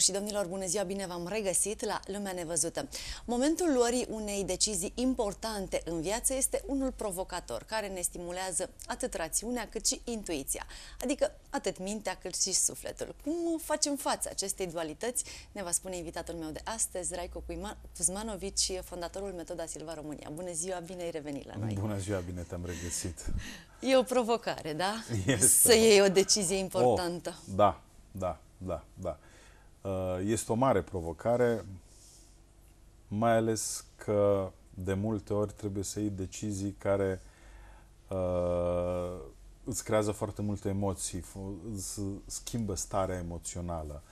Doamnelor și domnilor, bună ziua, bine v-am regăsit la Lumea Nevăzută. Momentul luării unei decizii importante în viață este unul provocator, care ne stimulează atât rațiunea cât și intuiția, adică atât mintea cât și sufletul. Cum facem față acestei dualități, ne va spune invitatul meu de astăzi, Raico Kuzmanovici, fondatorul Metoda Silva România. Bună ziua, bine ai revenit la noi! Bună ziua, bine te-am regăsit! E o provocare, da? Este. Să iei o decizie oh, importantă. Oh, da, da, da, da. Uh, este o mare provocare, mai ales că de multe ori trebuie să iei decizii care uh, îți creează foarte multe emoții, îți schimbă starea emoțională.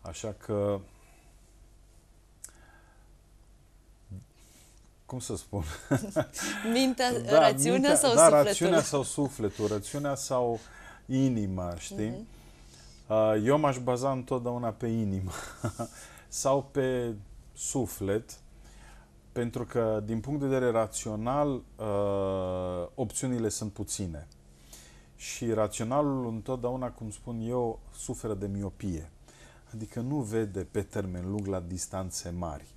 Așa că, cum să spun? Mintea, da, rațiunea mintea, sau da, sufletul? rațiunea sau sufletul, rațiunea sau inima, știi? Mm-hmm. Uh, eu m-aș baza întotdeauna pe inimă sau pe suflet, pentru că, din punct de vedere rațional, uh, opțiunile sunt puține. Și raționalul, întotdeauna, cum spun eu, suferă de miopie. Adică nu vede pe termen lung la distanțe mari.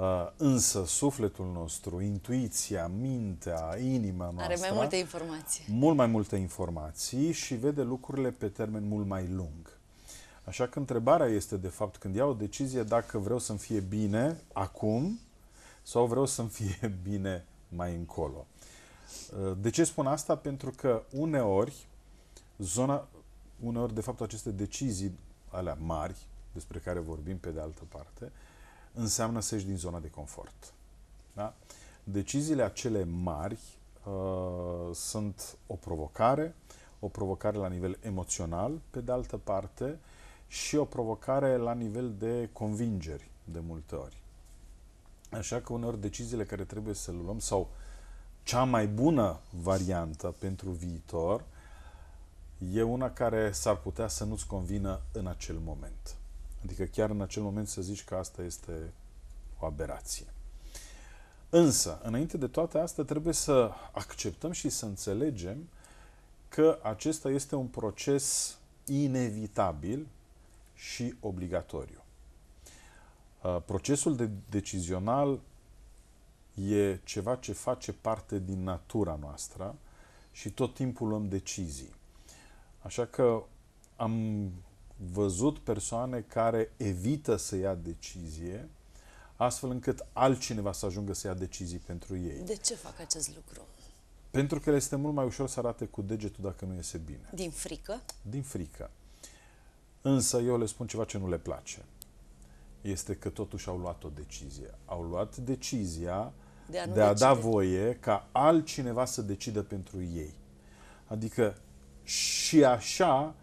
Uh, însă sufletul nostru, intuiția, mintea, inima noastră... Are mai multe informații. Mult mai multe informații și vede lucrurile pe termen mult mai lung. Așa că întrebarea este, de fapt, când iau o decizie dacă vreau să-mi fie bine acum sau vreau să-mi fie bine mai încolo. Uh, de ce spun asta? Pentru că uneori zona, uneori, de fapt, aceste decizii alea mari despre care vorbim pe de altă parte, uh, înseamnă să ieși din zona de confort. Da? Deciziile acele mari uh, sunt o provocare, o provocare la nivel emoțional, pe de altă parte, și o provocare la nivel de convingeri, de multe ori. Așa că uneori deciziile care trebuie să le luăm sau cea mai bună variantă pentru viitor e una care s-ar putea să nu-ți convină în acel moment. Adică chiar în acel moment să zici că asta este o aberație. Însă, înainte de toate astea, trebuie să acceptăm și să înțelegem că acesta este un proces inevitabil și obligatoriu. Uh, procesul de decizional e ceva ce face parte din natura noastră și tot timpul luăm decizii. Așa că am văzut persoane care evită să ia decizie, astfel încât altcineva să ajungă să ia decizii pentru ei. De ce fac acest lucru? Pentru că le este mult mai ușor să arate cu degetul dacă nu iese bine. Din frică? Din frică. Însă eu le spun ceva ce nu le place. Este că totuși au luat o decizie. Au luat decizia de a, de a da voie ca altcineva să decidă pentru ei. Adică și așa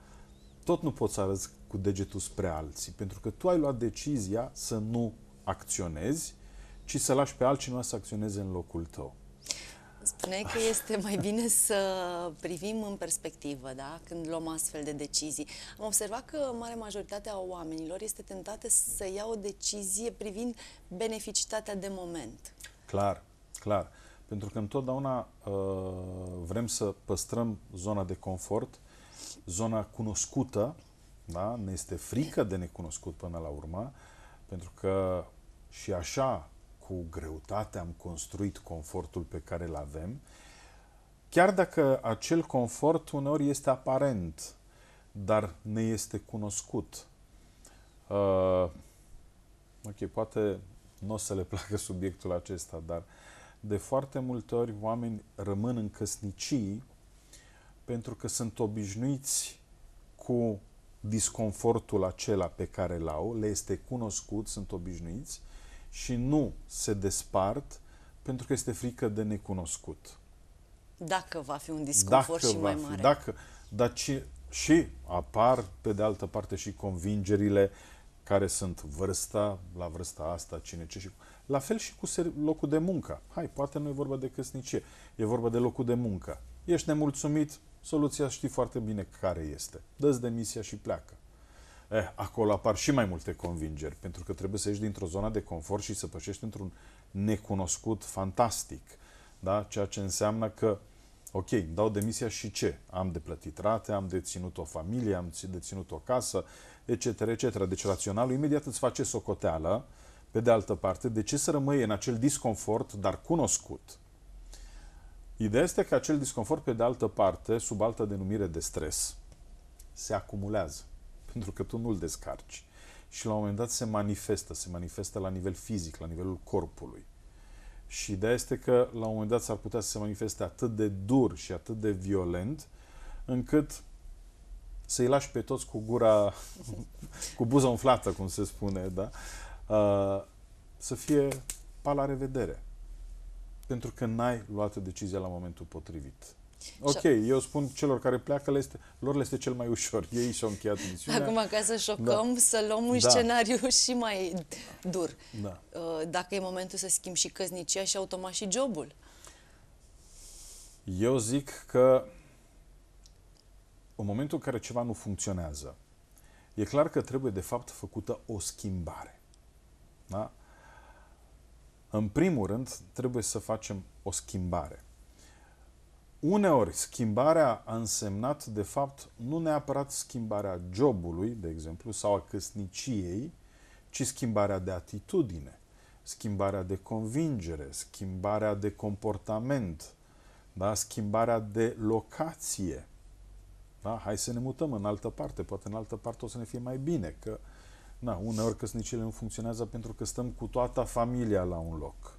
tot nu poți să arăți cu degetul spre alții, pentru că tu ai luat decizia să nu acționezi, ci să lași pe altcineva să acționeze în locul tău. Spuneai că este mai bine să privim în perspectivă, da? când luăm astfel de decizii. Am observat că mare majoritatea oamenilor este tentată să ia o decizie privind beneficitatea de moment. Clar, clar. Pentru că întotdeauna uh, vrem să păstrăm zona de confort, zona cunoscută, da? ne este frică de necunoscut până la urmă, pentru că și așa cu greutate am construit confortul pe care îl avem, chiar dacă acel confort uneori este aparent, dar ne este cunoscut. Uh, ok, poate nu o să le placă subiectul acesta, dar de foarte multe ori oameni rămân în căsnicii pentru că sunt obișnuiți cu disconfortul acela pe care îl au, le este cunoscut, sunt obișnuiți și nu se despart pentru că este frică de necunoscut. Dacă va fi un disconfort dacă și mai mare. dacă, dar ci, și apar, pe de altă parte, și convingerile care sunt vârsta, la vârsta asta, cine ce și... La fel și cu locul de muncă. Hai, poate nu e vorba de căsnicie, e vorba de locul de muncă. Ești nemulțumit, soluția știi foarte bine care este. Dă-ți demisia și pleacă. Eh, acolo apar și mai multe convingeri, pentru că trebuie să ieși dintr-o zonă de confort și să pășești într-un necunoscut fantastic. Da? Ceea ce înseamnă că, ok, dau demisia și ce? Am de plătit rate, am de ținut o familie, am de ținut o casă, etc., etc. Deci raționalul imediat îți face socoteală, pe de altă parte, de ce să rămâi în acel disconfort, dar cunoscut, Ideea este că acel disconfort, pe de altă parte, sub altă denumire de stres, se acumulează, pentru că tu nu-l descarci. Și la un moment dat se manifestă, se manifestă la nivel fizic, la nivelul corpului. Și ideea este că la un moment dat s-ar putea să se manifeste atât de dur și atât de violent, încât să-i lași pe toți cu gura, cu buza umflată, cum se spune, da? Uh, să fie pa la revedere pentru că n-ai luat decizia la momentul potrivit. Ok, eu spun celor care pleacă, le este, lor le este cel mai ușor. Ei și-au încheiat misiunea. Acum, ca să șocăm, da. să luăm un da. scenariu și mai dur. Da. Uh, dacă e momentul să schimbi și căsnicia și automat și jobul. Eu zic că în momentul în care ceva nu funcționează, e clar că trebuie, de fapt, făcută o schimbare. Da? În primul rând, trebuie să facem o schimbare. Uneori, schimbarea a însemnat, de fapt, nu neapărat schimbarea jobului, de exemplu, sau a căsniciei, ci schimbarea de atitudine, schimbarea de convingere, schimbarea de comportament, da? schimbarea de locație. Da? Hai să ne mutăm în altă parte, poate în altă parte o să ne fie mai bine, că uh, Na, uneori căsnicile nu funcționează pentru că stăm cu toată familia la un loc.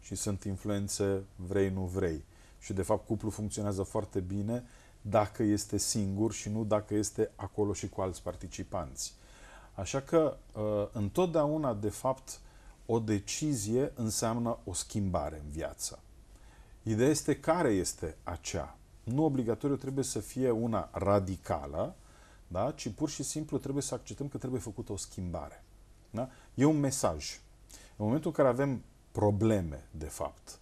Și sunt influențe vrei, nu vrei. Și de fapt cuplul funcționează foarte bine dacă este singur și nu dacă este acolo și cu alți participanți. Așa că ă, întotdeauna, de fapt, o decizie înseamnă o schimbare în viață. Ideea este care este acea. Nu obligatoriu trebuie să fie una radicală, da? ci pur și simplu trebuie să acceptăm că trebuie făcută o schimbare. Da? E un mesaj. În momentul în care avem probleme, de fapt,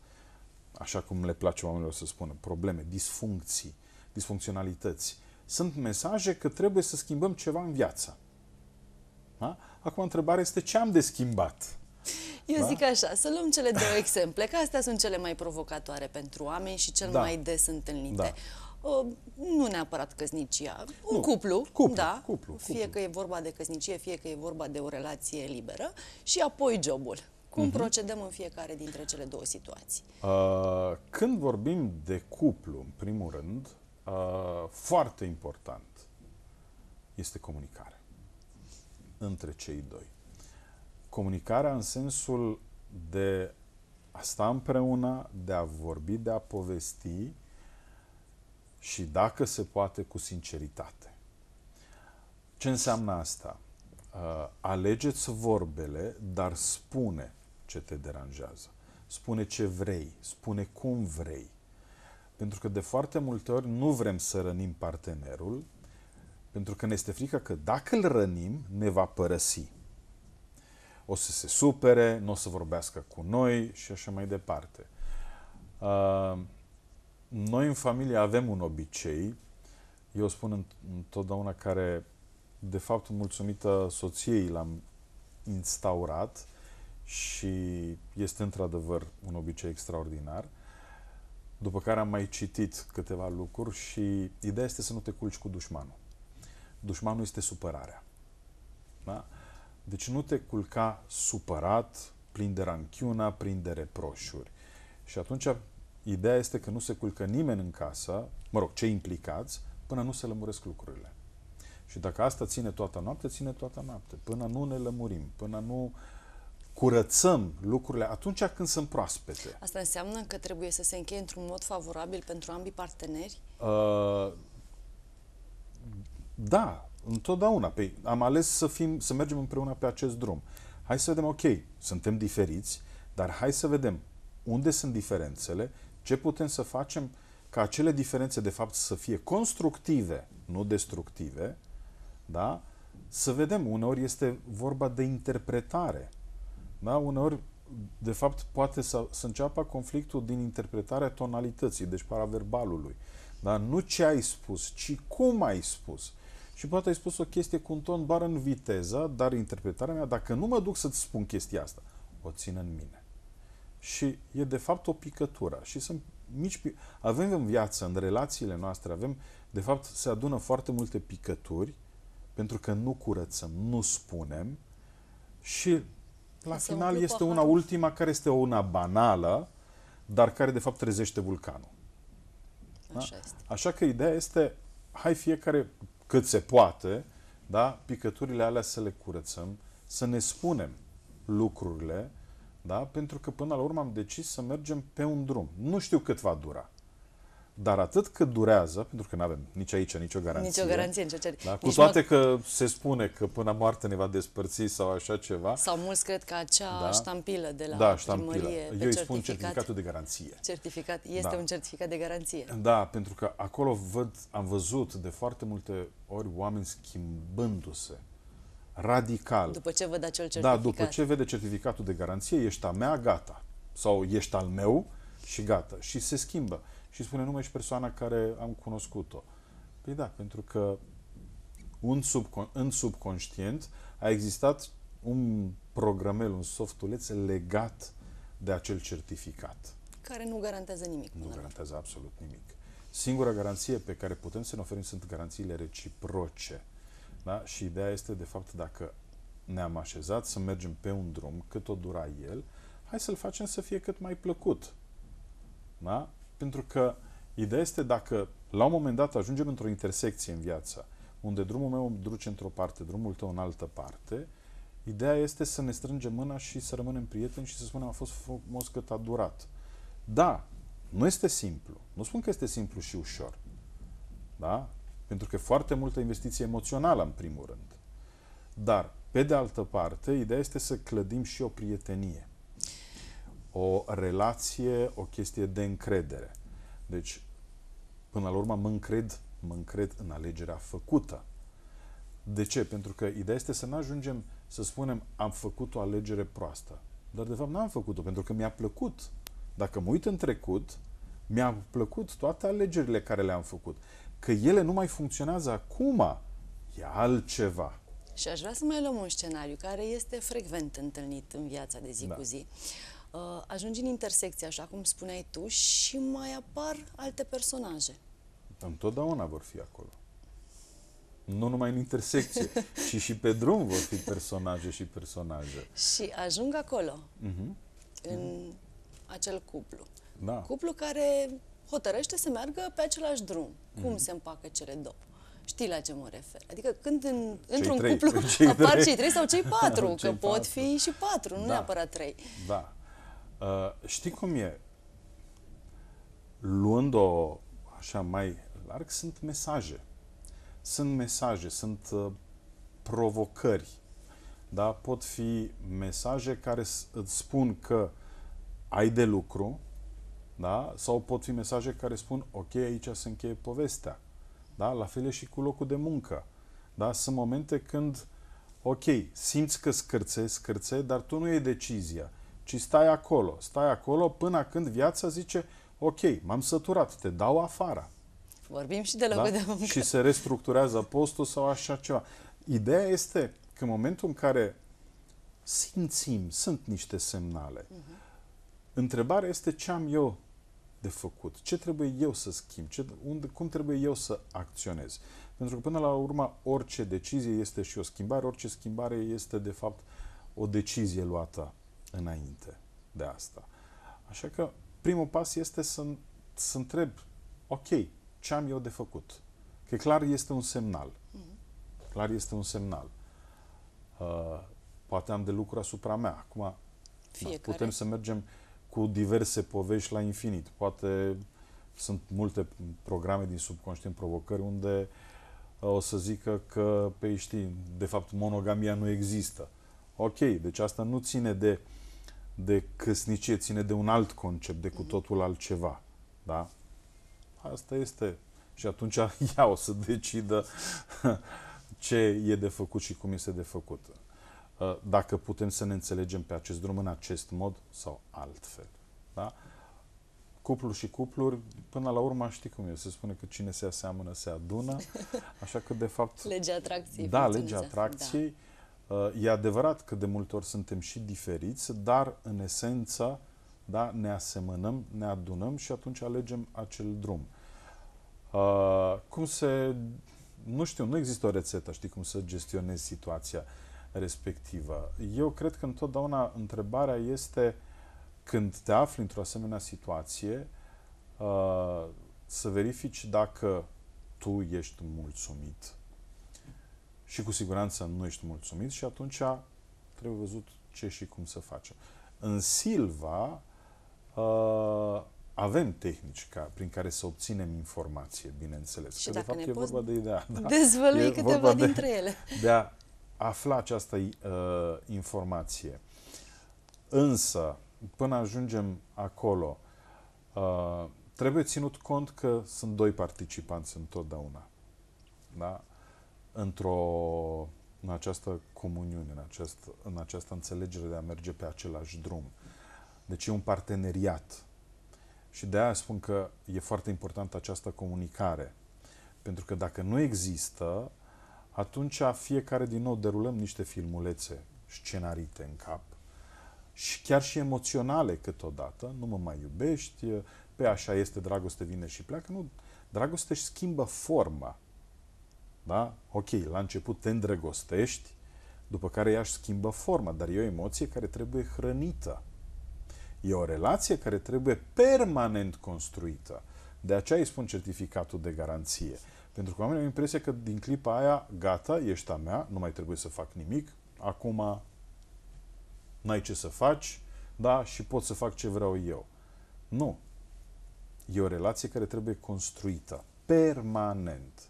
așa cum le place oamenilor să spună, probleme, disfuncții, disfuncționalități, sunt mesaje că trebuie să schimbăm ceva în viață. Da? Acum întrebarea este ce am de schimbat? Eu da? zic așa, să luăm cele două exemple, că astea sunt cele mai provocatoare pentru oameni și cel da. mai des întâlnite. Da. Uh, nu neapărat căsnicia, un nu, cuplu, cuplu, da, cuplu, fie că e vorba de căsnicie, fie că e vorba de o relație liberă și apoi jobul. Cum uh-huh. procedăm în fiecare dintre cele două situații? Uh, când vorbim de cuplu, în primul rând, uh, foarte important este comunicare între cei doi. Comunicarea în sensul de a sta împreună, de a vorbi, de a povesti, și, dacă se poate, cu sinceritate. Ce înseamnă asta? Uh, alegeți vorbele, dar spune ce te deranjează. Spune ce vrei, spune cum vrei. Pentru că de foarte multe ori nu vrem să rănim partenerul, pentru că ne este frică că dacă îl rănim, ne va părăsi. O să se supere, nu o să vorbească cu noi și așa mai departe. Uh, noi în familie avem un obicei, eu spun întotdeauna care, de fapt, mulțumită soției l-am instaurat și este într-adevăr un obicei extraordinar, după care am mai citit câteva lucruri și ideea este să nu te culci cu dușmanul. Dușmanul este supărarea. Da? Deci nu te culca supărat, plin de ranchiuna, plin de reproșuri. Și atunci Ideea este că nu se culcă nimeni în casă, mă rog, cei implicați, până nu se lămuresc lucrurile. Și dacă asta ține toată noaptea, ține toată noaptea. Până nu ne lămurim, până nu curățăm lucrurile atunci când sunt proaspete. Asta înseamnă că trebuie să se încheie într-un mod favorabil pentru ambii parteneri? Uh, da, întotdeauna. Păi, am ales să, fim, să mergem împreună pe acest drum. Hai să vedem, ok, suntem diferiți, dar hai să vedem unde sunt diferențele ce putem să facem ca acele diferențe, de fapt, să fie constructive, nu destructive, da? Să vedem, uneori este vorba de interpretare. Da? Uneori, de fapt, poate să, să înceapă conflictul din interpretarea tonalității, deci paraverbalului. Da? Nu ce ai spus, ci cum ai spus. Și poate ai spus o chestie cu un ton doar în viteză, dar interpretarea mea, dacă nu mă duc să-ți spun chestia asta, o țin în mine și e de fapt o picătură. Și sunt mici... Avem în viață, în relațiile noastre, avem, de fapt, se adună foarte multe picături pentru că nu curățăm, nu spunem și la se final este una ultima care este una banală, dar care de fapt trezește vulcanul. Da? este. Așa că ideea este, hai fiecare cât se poate, da? picăturile alea să le curățăm, să ne spunem lucrurile, da? Pentru că până la urmă am decis să mergem pe un drum. Nu știu cât va dura. Dar atât cât durează, pentru că nu avem nici aici nicio garanție. Nicio garanție nicio cer... Da? Cu nici toate mă... că se spune că până moarte ne va despărți sau așa ceva. Sau mulți cred că acea da? ștampilă de la da, ștampilă. primărie. Eu îi spun certificatul de garanție. Certificat este da. un certificat de garanție. Da, pentru că acolo văd, am văzut de foarte multe ori oameni schimbându-se radical. După ce văd acel da, certificat. Da, după ce vede certificatul de garanție, ești a mea, gata. Sau ești al meu și gata. Și se schimbă. Și spune, nu mai ești persoana care am cunoscut-o. Păi da, pentru că un subcon- în subconștient a existat un programel, un softuleț legat de acel certificat. Care nu garantează nimic. Nu garantează absolut nimic. Singura garanție pe care putem să ne oferim sunt garanțiile reciproce. Da? Și ideea este, de fapt, dacă ne-am așezat să mergem pe un drum, cât o dura el, hai să-l facem să fie cât mai plăcut. Da? Pentru că ideea este dacă la un moment dat ajungem într-o intersecție în viață, unde drumul meu îmi duce într-o parte, drumul tău în altă parte, ideea este să ne strângem mâna și să rămânem prieteni și să spunem a fost frumos cât a durat. Da, nu este simplu. Nu spun că este simplu și ușor. Da? Pentru că e foarte multă investiție emoțională, în primul rând. Dar, pe de altă parte, ideea este să clădim și o prietenie, o relație, o chestie de încredere. Deci, până la urmă, mă încred, mă încred în alegerea făcută. De ce? Pentru că ideea este să nu ajungem să spunem am făcut o alegere proastă. Dar de fapt n-am făcut-o, pentru că mi-a plăcut. Dacă mă uit în trecut, mi-au plăcut toate alegerile care le-am făcut că ele nu mai funcționează acum, e altceva. Și aș vrea să mai luăm un scenariu care este frecvent întâlnit în viața de zi da. cu zi. Uh, ajungi în intersecție, așa cum spuneai tu, și mai apar alte personaje. Întotdeauna vor fi acolo. Nu numai în intersecție, ci și pe drum vor fi personaje și personaje. Și ajung acolo, uh-huh. în uh-huh. acel cuplu. Da. Cuplu care hotărăște să meargă pe același drum. Mm-hmm. Cum mhm. se împacă cele două? Știi la ce mă refer. Adică când în, într-un trei. cuplu cei apar trei. cei trei sau cei patru, cei că patru. pot fi și patru, nu da. neapărat trei. Da. Uh, știi cum e? Luând-o așa mai larg, sunt mesaje. Sunt mesaje, sunt uh, provocări. Da? Pot fi mesaje care îți spun că ai de lucru, da? Sau pot fi mesaje care spun, ok, aici se încheie povestea. Da? La fel e și cu locul de muncă. Da? Sunt momente când, ok, simți că scârțe, scârțe, dar tu nu e decizia, ci stai acolo. Stai acolo până când viața zice, ok, m-am săturat, te dau afară. Vorbim și de locul da? de muncă. Și se restructurează postul sau așa ceva. Ideea este că în momentul în care simțim, sunt niște semnale, uh-huh. întrebarea este ce am eu de făcut? Ce trebuie eu să schimb? Ce, unde, cum trebuie eu să acționez? Pentru că până la urmă orice decizie este și o schimbare, orice schimbare este de fapt o decizie luată înainte de asta. Așa că primul pas este să, să întreb, ok, ce am eu de făcut? Că clar este un semnal. Mm-hmm. Clar este un semnal. Uh, poate am de lucru asupra mea. Acum da, putem să mergem uh, cu diverse povești la infinit. Poate sunt multe programe din subconștient provocări unde uh, o să zică că, pe păi, știi, de fapt monogamia nu există. Ok, deci asta nu ține de, de căsnicie, ține de un alt concept, de cu mhm. totul altceva. Da? Asta este. Și atunci ea o să decidă ce e de făcut și cum este de făcut. Uh, dacă putem să ne înțelegem pe acest drum în acest mod sau altfel. Da? Cuplu și cupluri, până la urmă știi cum e, se spune că cine se aseamănă se adună, așa că de fapt... legea atracției. Da, legea atracției. Da. Uh, e adevărat că de multe ori suntem și diferiți, dar în esență da, ne asemănăm, ne adunăm și atunci alegem acel drum. Uh, cum se... Nu știu, nu există o rețetă, știi cum să gestionezi situația. Uh, respectivă. Eu cred că întotdeauna întrebarea este când te afli într-o asemenea situație uh, să verifici dacă tu ești mulțumit și cu siguranță nu ești mulțumit și atunci trebuie văzut ce și cum să facem. În Silva uh, avem tehnici ca, prin care să obținem informație, bineînțeles. Și că dacă de fapt ne e vorba de ideea. Da. Dezvălui e câteva dintre de, ele. De a afla această uh, informație. Însă, până ajungem acolo, uh, trebuie ținut cont că sunt doi participanți întotdeauna. Da? Într-o, în această comuniune, în, acest, în această înțelegere de a merge pe același drum. Deci e un parteneriat. Și de aia spun că e foarte importantă această comunicare. Pentru că dacă nu există, uh, atunci fiecare din nou derulăm niște filmulețe scenarite în cap și chiar și emoționale câteodată, nu mă mai iubești, pe așa este, dragoste vine și pleacă. Nu, dragoste își schimbă forma. Da? Ok, la început te îndrăgostești, după care ea își schimbă forma, dar e o emoție care trebuie hrănită. E o relație care trebuie permanent construită. De aceea îi spun certificatul de garanție. Pentru că oamenii au impresia că din clipa aia, gata, ești a mea, nu mai trebuie să fac nimic, acum n-ai ce să faci, da, și pot să fac ce vreau eu. Nu. E o relație care trebuie construită permanent.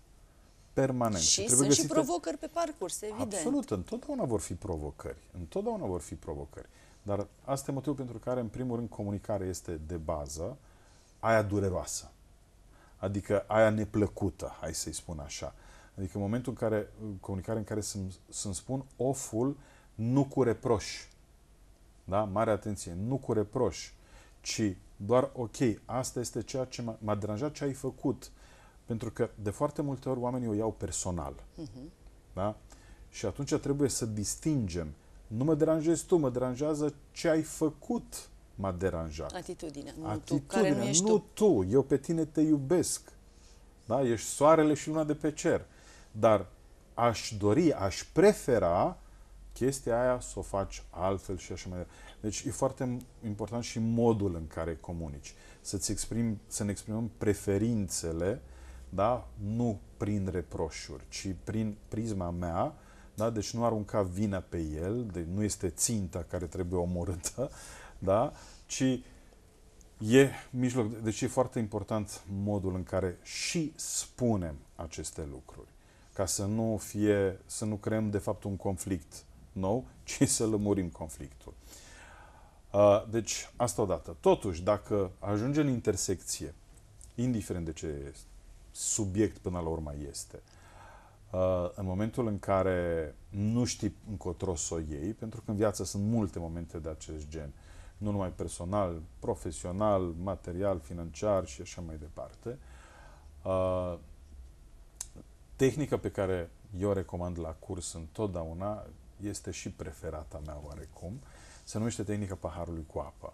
Permanent. Și, și trebuie sunt găsite... și provocări pe parcurs, evident. Absolut, întotdeauna vor fi provocări. Întotdeauna vor fi provocări. Dar asta e motivul pentru care, în primul rând, comunicarea este de bază, aia dureroasă adică aia neplăcută, hai să-i spun așa. Adică în momentul în care, comunicare în care să-mi, spun oful nu cu reproș. Da? Mare atenție, nu cu reproș, ci doar ok, asta este ceea ce m-a, m-a deranjat ce ai făcut. Pentru că de foarte multe ori oamenii o iau personal. Uh-huh. Da? Și atunci trebuie să distingem. Nu mă deranjezi tu, mă deranjează ce ai făcut m-a deranjat. Atitudinea, nu Atitudinea, tu, care nu ești nu tu. tu. Eu pe tine te iubesc. Da? Ești soarele și luna de pe cer. Dar aș dori, aș prefera chestia aia să o faci altfel și așa mai departe. Deci e foarte important și modul în care comunici. Să-ți exprim, să ne exprimăm preferințele, da? nu prin reproșuri, ci prin prisma mea, da? deci nu arunca vina pe el, de, nu este ținta care trebuie omorâtă, da? ci e mijloc. Deci e foarte important modul în care și spunem aceste lucruri, ca să nu fie, să nu creăm de fapt un conflict nou, ci să lămurim conflictul. Deci, asta odată. Totuși, dacă ajunge în intersecție, indiferent de ce subiect până la urmă este, în momentul în care nu știi încotro să o iei, pentru că în viață sunt multe momente de acest gen, uh, nu numai personal, profesional, material, financiar și așa mai departe. Uh, tehnica pe care eu recomand la curs întotdeauna este și preferata mea oarecum. Se numește tehnica paharului cu apă.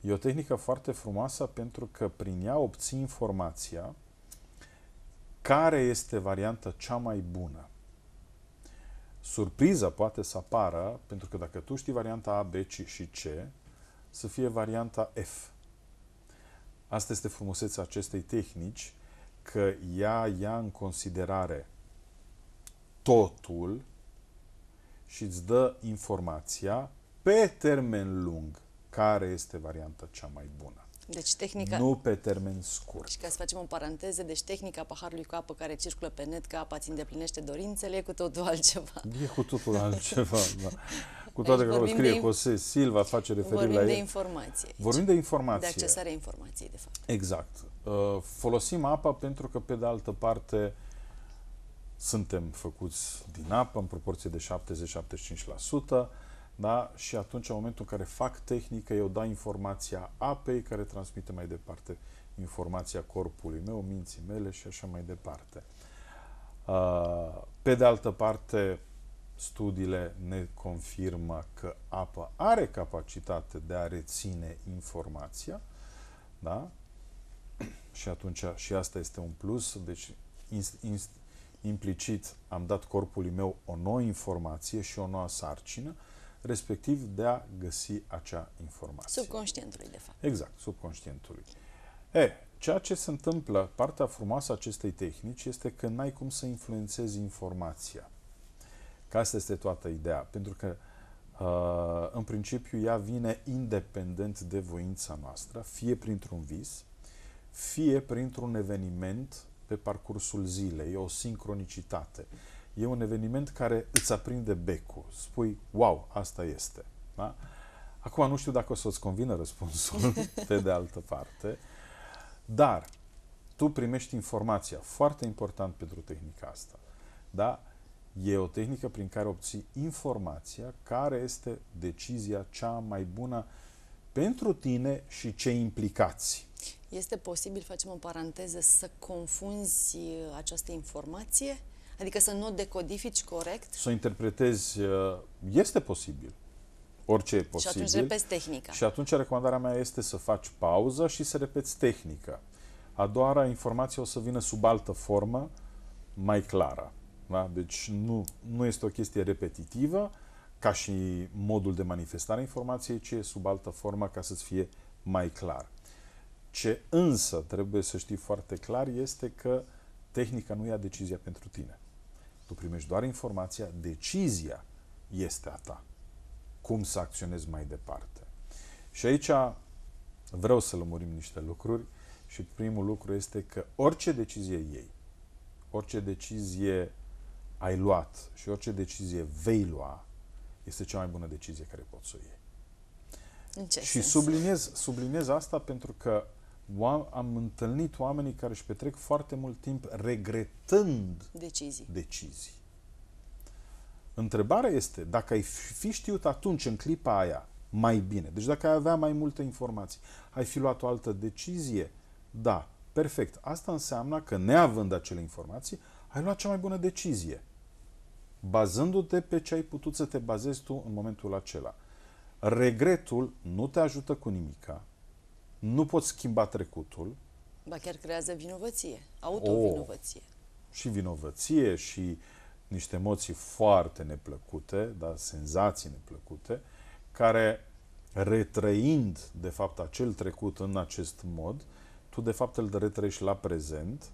E o tehnică foarte frumoasă pentru că prin ea obții informația care este varianta cea mai bună. Surpriza poate să apară, pentru că dacă tu știi varianta A, B, C și C, să fie varianta F. Asta este frumusețea acestei tehnici, că ea ia în considerare totul și îți dă informația pe termen lung care este varianta cea mai bună. Deci tehnica... Nu pe termen scurt. Și deci ca să facem o paranteză, deci tehnica paharului cu apă care circulă pe net, că apa ți îndeplinește dorințele, e cu totul altceva. E cu totul altceva, da. Cu toate deci că că scrie José Silva, face referire la Vorbim de informație. Aici. Vorbim de informație. De accesarea informației, de fapt. Exact. Uh, folosim apa pentru că, pe de altă parte, suntem făcuți din apă în proporție de 70-75%, da? și atunci, în momentul în care fac tehnică, eu dau informația apei care transmite mai departe informația corpului meu, minții mele și așa mai departe. Uh, pe de altă parte, studiile ne confirmă că apa are capacitate de a reține informația, da? Și atunci, și asta este un plus, deci inst, inst, implicit am dat corpului meu o nouă informație și o nouă sarcină, respectiv de a găsi acea informație. Subconștientului, de fapt. Exact, subconștientului. E, ceea ce se întâmplă, partea frumoasă a acestei tehnici este că n-ai cum să influențezi informația. Că asta este toată ideea. Pentru că, uh, în principiu, ea vine independent de voința noastră, fie printr-un vis, fie printr-un eveniment pe parcursul zilei, e o sincronicitate. E un eveniment care îți aprinde becul. Spui, wow, asta este. Da? Acum nu știu dacă o să-ți convină răspunsul, pe de altă parte, dar tu primești informația, foarte important pentru tehnica asta, da? E o tehnică prin care obții informația care este decizia cea mai bună pentru tine și ce implicați. Este posibil, facem o paranteză, să confunzi uh, această informație? Adică să nu o decodifici corect? Să o interpretezi, uh, este posibil. Orice e posibil. Și atunci tehnica. Și atunci recomandarea mea este să faci pauză și să repeți tehnica. A doua informație o să vină sub altă formă, mai clară. Da? Deci nu, nu este o chestie repetitivă, ca și modul de manifestare a informației, ci e sub altă formă ca să-ți fie mai clar. Ce însă trebuie să știi foarte clar este că tehnica nu ia decizia pentru tine. Tu primești doar informația, decizia este a ta. Cum să acționezi mai departe. Și aici vreau să lămurim niște lucruri și primul lucru este că orice decizie ei, orice decizie ai luat și orice decizie vei lua, este cea mai bună decizie care poți să o iei. În ce și Subliniez, subliniez asta pentru că am întâlnit oamenii care își petrec foarte mult timp regretând decizii. decizii. Întrebarea este, dacă ai fi știut atunci, în clipa aia, mai bine, deci dacă ai avea mai multe informații, ai fi luat o altă decizie, da, perfect. Asta înseamnă că, neavând acele informații, ai luat cea mai bună decizie, bazându-te pe ce ai putut să te bazezi tu în momentul acela. Regretul nu te ajută cu nimica, nu poți schimba trecutul. Ba chiar creează vinovăție, oh, autovinovăție. O, și vinovăție și niște emoții foarte neplăcute, da, senzații neplăcute, care retrăind, de fapt, acel trecut în acest mod, tu, de fapt, îl retrăiești la prezent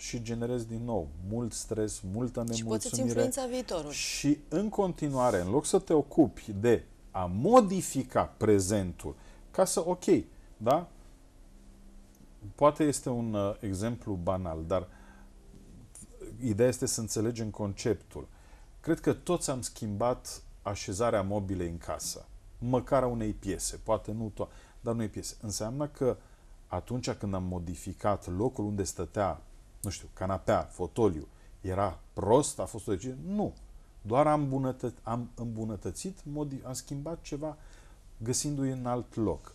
și generezi din nou mult stres, multă nemulțumire. Și viitorul. Și în continuare, în loc să te ocupi de a modifica prezentul, ca să, ok, da? Poate este un uh, exemplu banal, dar ideea este să înțelegem conceptul. Cred că toți am schimbat așezarea mobilei în casă, măcar a unei piese, poate nu toate, dar unei piese. Înseamnă că atunci când am modificat locul unde stătea nu știu, canapea, fotoliu, era prost, a fost o decizie? Nu. Doar am, bunătă- am îmbunătățit, modi- am schimbat ceva găsindu-i în alt loc.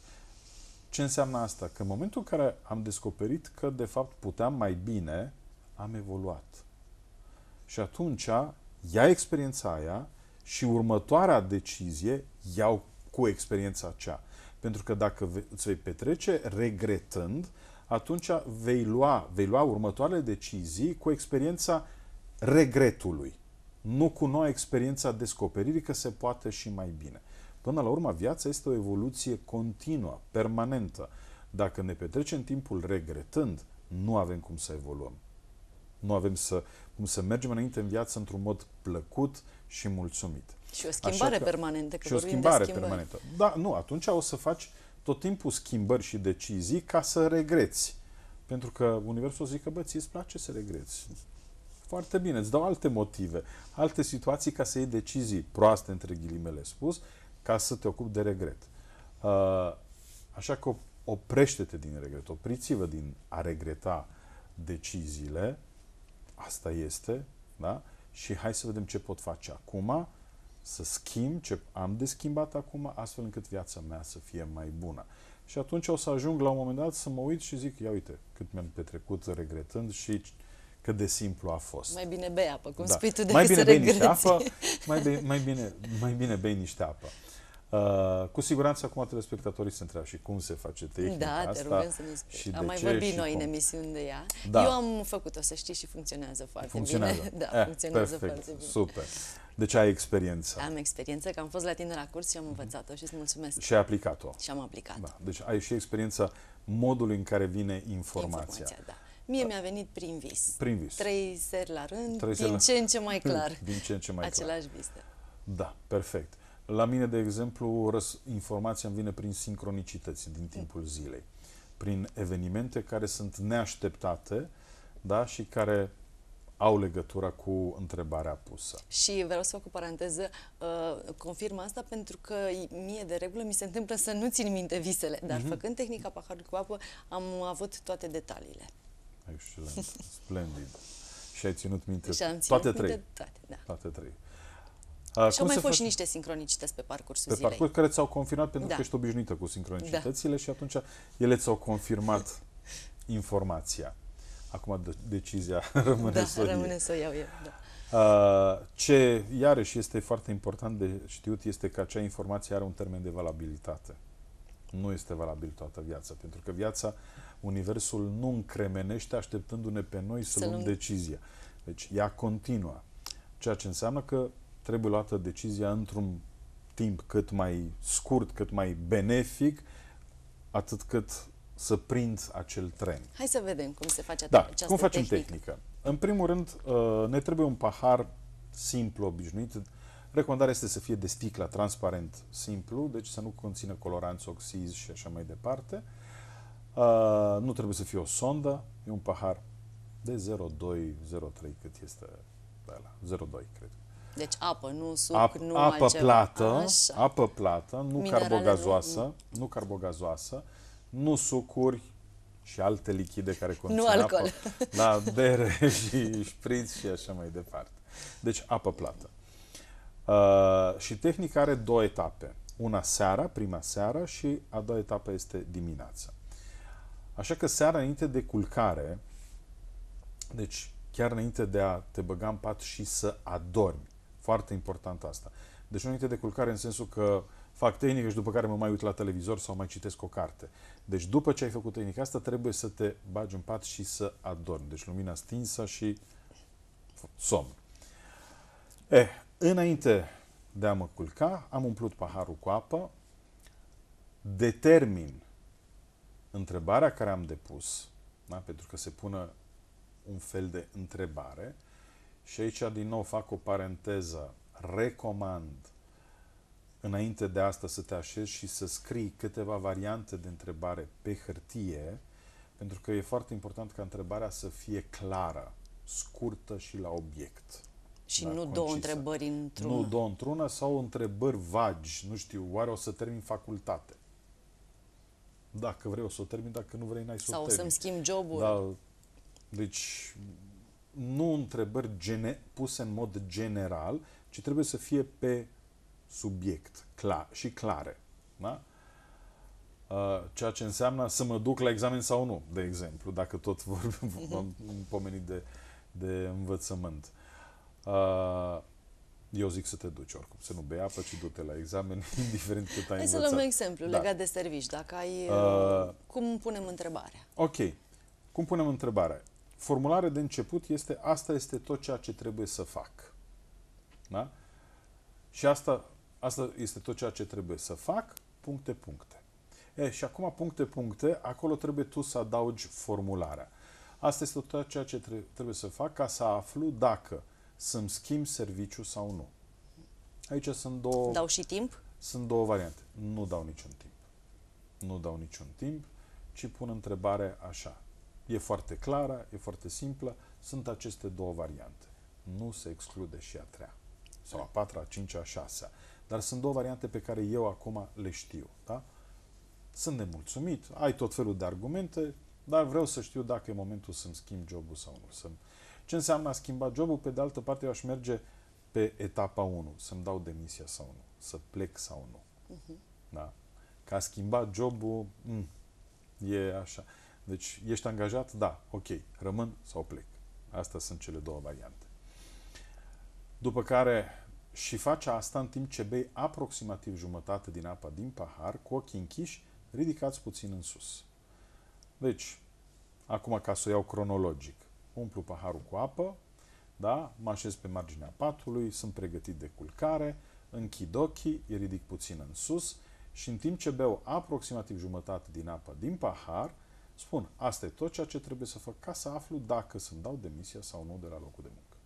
Ce înseamnă asta? Că în momentul în care am descoperit că de fapt puteam mai bine, am evoluat. Și atunci ia experiența aia și următoarea decizie iau cu experiența aceea. Pentru că dacă îți vei petrece regretând, atunci vei lua, vei lua următoarele decizii cu experiența regretului, nu cu noua experiența descoperirii că se poate și mai bine. Până la urmă, viața este o evoluție continuă, permanentă. Dacă ne petrecem timpul regretând, nu avem cum să evoluăm. Nu avem să, cum să mergem înainte în viață într-un mod plăcut și mulțumit. Și o schimbare că, permanentă. Că și o schimbare, schimbare permanentă. Da, nu, atunci o să faci uh, tot timpul schimbări și decizii ca să regreți. Pentru că universul zice că, bă, ți-ți place să regreți. Foarte bine, îți dau alte motive, alte situații ca să iei decizii proaste, între ghilimele spus, ca să te ocupi de regret. Uh, așa că oprește-te din regret, opriți-vă din a regreta deciziile, asta este, da? Și hai să vedem ce pot face acum să schimb ce am de schimbat acum, astfel încât viața mea să fie mai bună. Și atunci o să ajung la un moment dat să mă uit și zic, ia uite, cât mi-am petrecut regretând și cât de simplu a fost. Mai bine bei apă, cum da. spui tu, decât mai bine să bei regreți. niște apă, mai, be, mai, bine, mai bine bei niște apă. Uh, cu siguranță acum telespectatorii se întreabă și cum se face tehnica da, asta. Da, te rugăm să ne spui. Am mai vorbit noi cum. în emisiuni de ea. Da. Eu am făcut-o, să știi, și funcționează foarte funcționează. bine. Da, eh, funcționează perfect, foarte bine. Super. Deci ai experiență. Am experiență, că am fost la tine la curs și am învățat-o și îți mulțumesc. Și ai aplicat-o. Și am aplicat-o. Da. Deci ai și experiența modului în care vine informația. informația da. Mie da. mi-a venit prin vis. Prin vis. Trei seri la rând, Trei din la... ce în ce mai clar. din ce în ce mai Același clar. Același vis. Da, da perfect. La mine, de exemplu, informația îmi vine prin sincronicități din timpul zilei, prin evenimente care sunt neașteptate da? și care au legătura cu întrebarea pusă. Și vreau să fac o paranteză, uh, confirm asta pentru că mie de regulă mi se întâmplă să nu țin minte visele, dar uh-huh. făcând tehnica paharului cu apă am avut toate detaliile. Excelent, splendid. Și ai ținut minte și am ținut toate minte trei. Toate, da. Toate trei. Uh, și au mai fost și niște sincronicități pe parcursul pe zilei. Parcurs, care ți-au confirmat pentru da. că ești obișnuită cu sincronicitățile da. și atunci ele ți-au confirmat informația. Acum decizia rămâne da, să o iau eu. Da. Uh, ce iarăși este foarte important de știut este că acea informație are un termen de valabilitate. Nu este valabil toată viața, pentru că viața, Universul nu încremenește așteptându-ne pe noi să, să luăm decizia. Deci ea continuă. Ceea ce înseamnă că trebuie luată decizia într-un timp cât mai scurt, cât mai benefic, atât cât să prind acel tren. Hai să vedem cum se face da, această cum facem tehnică. tehnică. În primul rând, uh, ne trebuie un pahar simplu, obișnuit. Recomandarea este să fie de sticla, transparent, simplu, deci să nu conțină coloranți, oxizi și așa mai departe. Uh, nu trebuie să fie o sondă, e un pahar de 0,2, 0,3 cât este de la 0,2, cred. Deci apă, nu suc, Ap, nu apă altceva. plată, Așa. apă plată, nu Minerale carbogazoasă, nu. nu carbogazoasă, nu sucuri și alte lichide care conțin nu alcool. apă. Da, bere și șpriț și așa mai departe. Deci apă plată. Uh, și tehnica are două etape. Una seara, prima seară și a doua etapă este dimineața. Așa că seara înainte de culcare, deci chiar înainte de a te băga în pat și să adormi, foarte important asta. Deci înainte de culcare în sensul că fac tehnică și după care mă mai uit la televizor sau mai citesc o carte. Deci după ce ai făcut tehnica asta, trebuie să te bagi în pat și să adormi. Deci lumina stinsă și somn. Eh, înainte de a mă culca, am umplut paharul cu apă, determin întrebarea care am depus, da? pentru că se pune un fel de întrebare, și aici din nou fac o paranteză. Recomand înainte de asta să te așezi și să scrii câteva variante de întrebare pe hârtie, pentru că e foarte important ca întrebarea să fie clară, scurtă și la obiect. Și da, nu concisă. două întrebări într-una. Nu două într-una sau întrebări vagi. Nu știu, oare o să termin facultate? Dacă vrei o să o termin, dacă nu vrei, n-ai să o termin. Sau să-mi schimb jobul. Da, deci nu întrebări gene, puse în mod general, ci trebuie să fie pe subiect clar, și clare. Da? Uh, ceea ce înseamnă să mă duc la examen sau nu, de exemplu, dacă tot vorbim mhm. pomenit de, de învățământ. Uh, eu zic să te duci oricum, să nu bei apă, ci du-te la examen, indiferent cât ai Hai învățat. să luăm un exemplu da. legat de servici, dacă ai... Uh, uh cum punem întrebarea? Ok, cum punem întrebarea? formularea de început este asta este tot ceea ce trebuie să fac. Da? Și asta, asta este tot ceea ce trebuie să fac, puncte, puncte. E, și acum puncte, puncte, acolo trebuie tu să adaugi formularea. Asta este tot ceea ce trebuie să fac ca să aflu dacă să-mi schimb serviciu sau nu. Aici sunt două... Dau și timp? Sunt două variante. Nu dau niciun timp. Nu dau niciun timp, ci pun întrebare așa. E foarte clară, e foarte simplă. Sunt aceste două variante. Nu se exclude și a treia. Sau a patra, a cincea, a șasea. Dar sunt două variante pe care eu acum le știu. Da? Sunt nemulțumit, ai tot felul de argumente, dar vreau să știu dacă e momentul să-mi schimb jobul sau nu. Să-mi... Ce înseamnă a schimba jobul? Pe de altă parte, eu aș merge pe etapa 1, să-mi dau demisia sau nu, să plec sau nu. Uh-huh. Da? Ca a schimba jobul, mh, mm, e așa. Deci, ești angajat? Da, ok, rămân sau plec. Astea sunt cele două variante. După care și faci asta în timp ce bei aproximativ jumătate din apa din pahar, cu ochii închiși, ridicați puțin în sus. Deci, acum ca să o iau cronologic, umplu paharul cu apă, da? mă așez pe marginea patului, sunt pregătit de culcare, închid ochii, îi ridic puțin în sus și în timp ce beau aproximativ jumătate din apă din pahar, Spun, asta e tot ceea ce trebuie să fac ca să aflu dacă să-mi dau demisia sau nu de la locul de muncă.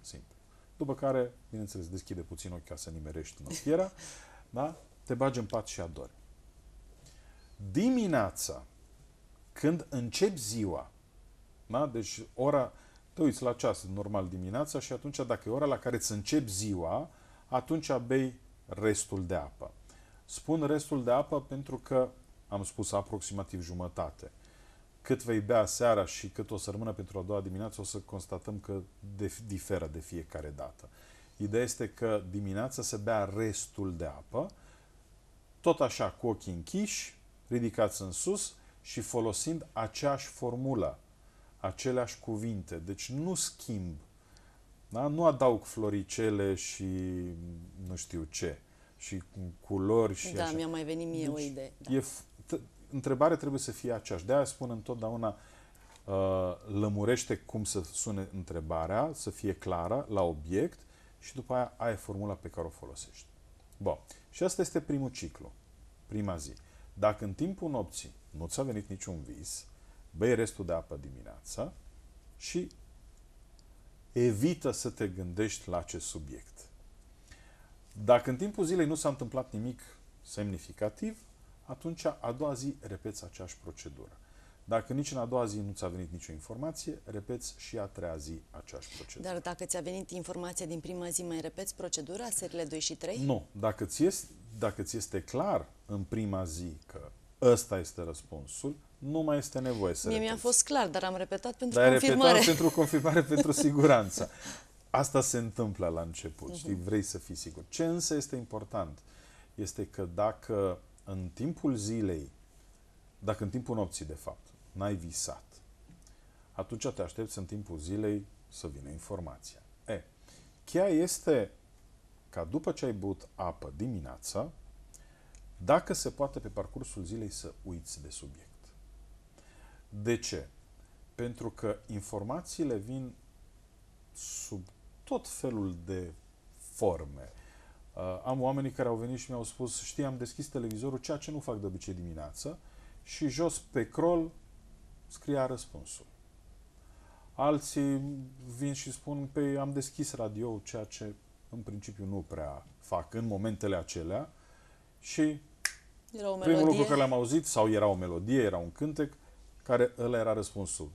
Simplu. După care, bineînțeles, deschide puțin ochii ca să nimerești notiera, da? te bagi în pat și adori. Dimineața, când încep ziua, da? deci ora, te uiți la ceas normal dimineața și atunci dacă e ora la care îți încep ziua, atunci bei restul de apă. Spun restul de apă pentru că am spus aproximativ jumătate. Cât vei bea seara și cât o să rămână pentru a doua dimineață, o să constatăm că diferă de fiecare dată. Ideea este că dimineața se bea restul de apă, tot așa cu ochii închiși, ridicați în sus și folosind aceeași formulă, aceleași cuvinte. Deci nu schimb, da? nu adaug floricele și nu știu ce, și culori și Da, așa. mi-a mai venit mie deci o idee. Da. E întrebarea trebuie să fie aceeași. De-aia spun întotdeauna uh, lămurește cum să sune întrebarea, să fie clară, la obiect și după aia ai formula pe care o folosești. Bun. Și asta este primul ciclu, prima zi. Dacă în timpul nopții nu ți-a venit niciun vis, bei restul de apă dimineața și evită să te gândești la acest subiect. Dacă în timpul zilei nu s-a întâmplat nimic semnificativ, atunci a doua zi repeți aceeași procedură. Dacă nici în a doua zi nu ți-a venit nicio informație, repeți și a treia zi aceeași procedură. Dar dacă ți-a venit informația din prima zi, mai repeți procedura, serile 2 și 3? Nu. Dacă ți, este, dacă ți este clar în prima zi că ăsta este răspunsul, nu mai este nevoie să Mie mi-a fost clar, dar am repetat pentru dar confirmare. Dar pentru confirmare, pentru siguranță. Asta se întâmplă la început, uh-huh. știi? Mhm. Vrei să fii sigur. Ce însă este important este că dacă în timpul zilei, dacă în timpul nopții, de fapt, n-ai visat, atunci te aștepți în timpul zilei să vină informația. E, cheia este ca după ce ai băut apă dimineața, dacă se poate pe parcursul zilei să uiți de subiect. De ce? Pentru că informațiile vin sub tot felul de forme Uh, am oamenii care au venit și mi-au spus, știi, am deschis televizorul, ceea ce nu fac de obicei dimineață, și jos pe crol scria răspunsul. Alții vin și spun, pe păi, am deschis radio, ceea ce în principiu nu prea fac în momentele acelea și era o primul lucru care l-am auzit, sau era o melodie, era un cântec, care ăla era răspunsul.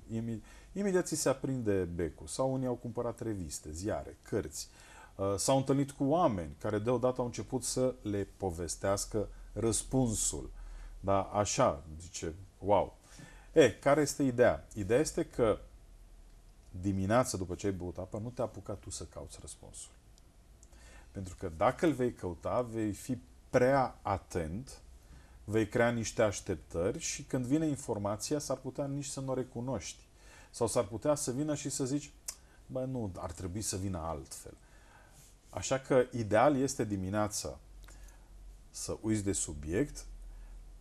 Imediat ți se aprinde becul. Sau unii au cumpărat reviste, ziare, cărți. Uh, s-au întâlnit cu oameni care deodată au început să le povestească răspunsul. Da, așa, zice, wow. E, care este ideea? Ideea este că dimineața după ce ai băut apă, nu te apuca tu să cauți răspunsul. Pentru că dacă îl vei căuta, vei fi prea atent, vei crea niște așteptări și când vine informația, s-ar putea nici să nu o recunoști. Sau s-ar putea să vină și să zici, bă, nu, ar trebui să vină altfel. Așa că ideal este dimineața să uiți de subiect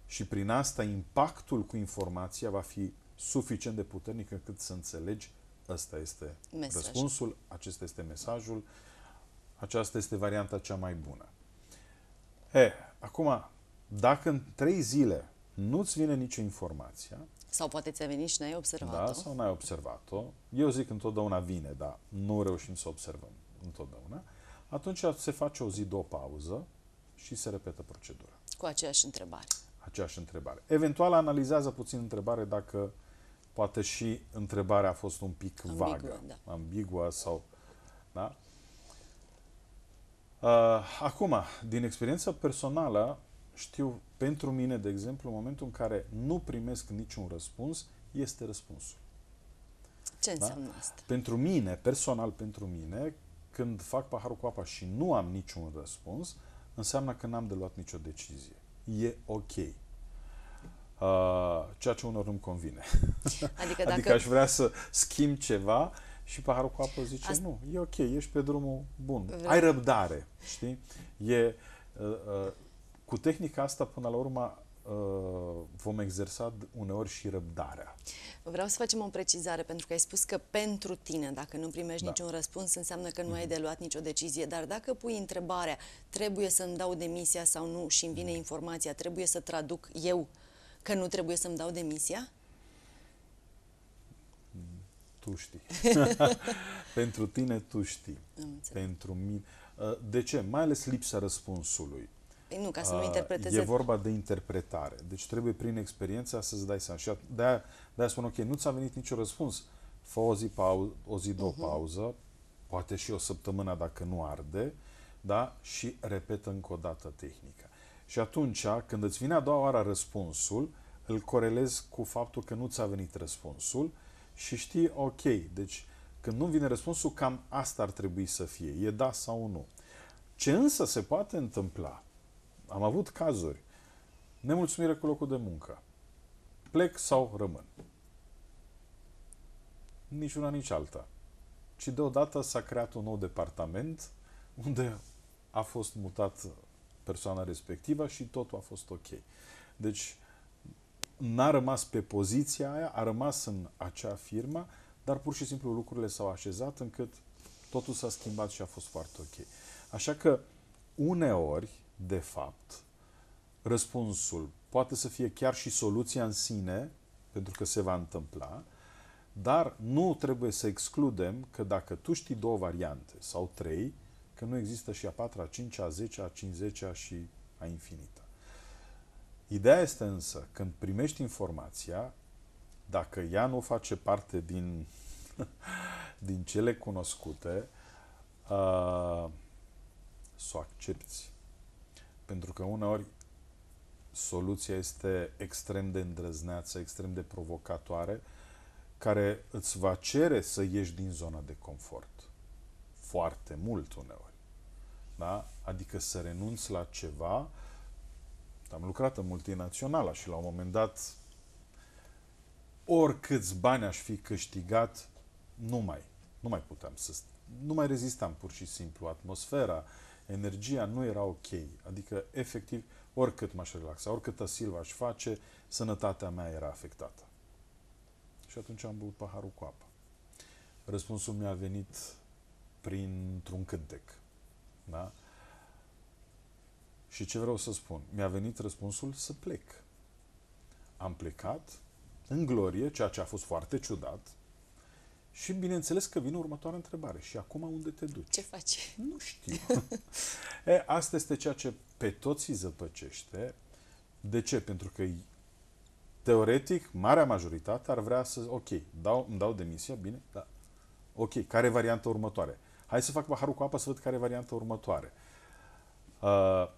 și prin asta impactul cu informația va fi suficient de puternic încât să înțelegi ăsta este Mesaj. răspunsul, acesta este mesajul, aceasta este varianta cea mai bună. E, acum, dacă în trei zile nu-ți vine nicio informație, sau poate ți-a venit și n-ai observat-o. Da, sau n-ai observat-o. Eu zic întotdeauna vine, dar nu reușim să observăm întotdeauna. Uh, atunci se face o zi de o pauză și se repetă procedura. Cu aceeași întrebare. Aceeași întrebare. Eventual analizează puțin întrebare dacă poate și întrebarea a fost un pic ambiguă, vagă, da. ambiguă sau... Da? Uh, acum, din experiență personală, știu, pentru mine, de exemplu, momentul în care nu primesc niciun răspuns, este răspunsul. Ce da? înseamnă da? asta? Pentru mine, personal pentru mine, când fac paharul cu apa și nu am niciun răspuns, înseamnă că n-am de luat nicio decizie. E ok. Uh, ceea ce unor nu-mi convine. Adică, adică, dacă... adică aș vrea să schimb ceva și paharul cu apă zice, Asta... nu, e ok, ești pe drumul bun. Vreau... Ai răbdare, știi? E, uh, uh, cu tehnica asta, până la urmă, Uh, vom exersa uneori și răbdarea. Vreau să facem o precizare, pentru că ai spus că pentru tine, dacă nu primești da. niciun răspuns, înseamnă că nu mm-hmm. ai mhm. de luat nicio decizie. Dar dacă pui întrebarea, trebuie să-mi dau demisia sau nu, și îmi vine mm-hmm. informația, trebuie să traduc eu că nu trebuie să-mi dau demisia? Mm, tu știi. pentru tine, tu știi. Pentru mine. Uh, de ce? Mai ales lipsa răspunsului Păi nu, ca să nu interpreteze. E vorba de interpretare. Deci trebuie prin experiența să-ți dai seama. Și de-aia, de-aia spun, ok, nu ți-a venit niciun răspuns. Fă o zi, pau- o zi două uh-huh. Mhm. pauză, poate și o săptămână dacă nu arde, da? Și repetă încă o dată tehnica. Și atunci, când îți vine a doua oară răspunsul, îl corelezi cu faptul că nu ți-a venit răspunsul și știi, ok, deci când nu vine răspunsul, cam asta ar trebui să fie, e da sau nu. Ce însă se poate întâmpla am avut cazuri. Nemulțumire cu locul de muncă. Plec sau rămân. Nici una, nici alta. Ci deodată s-a creat un nou departament unde a fost mutat persoana respectivă și totul a fost ok. Deci, n-a rămas pe poziția aia, a rămas în acea firmă, dar pur și simplu lucrurile s-au așezat încât totul s-a schimbat și a fost foarte ok. Așa că uneori de fapt, răspunsul poate să fie chiar și soluția în sine, pentru că se va întâmpla, dar nu trebuie să excludem că dacă tu știi două variante sau trei, că nu există și a patra, a cincea, a zecea, a cincizecea și a infinită. Ideea este însă, când primești informația, dacă ea nu face parte din, din cele cunoscute, uh, să o accepti. Pentru că uneori soluția este extrem de îndrăzneață, extrem de provocatoare, care îți va cere să ieși din zona de confort. Foarte mult uneori. Da? Adică să renunți la ceva. Am lucrat în multinațională și la un moment dat oricâți bani aș fi câștigat, nu mai, nu mai puteam să... Nu mai rezistam pur și simplu atmosfera, uh, energia nu era ok. Adică, efectiv, oricât m-aș relaxa, oricât silva aș face, sănătatea mea era afectată. Și atunci am băut paharul cu apă. Răspunsul mi-a venit printr-un cântec. Da? Și ce vreau să spun? Mi-a venit răspunsul să plec. Am plecat în glorie, ceea ce a fost foarte ciudat, și bineînțeles că vine următoarea întrebare. Și acum unde te duci? Ce faci? Nu știu. e, asta este ceea ce pe toți îi zăpăcește. De ce? Pentru că teoretic, marea majoritate ar vrea să, ok, dau, îmi dau demisia, bine, da. Ok, care e varianta următoare? Hai să fac paharul cu apă să văd care e varianta următoare. Uh,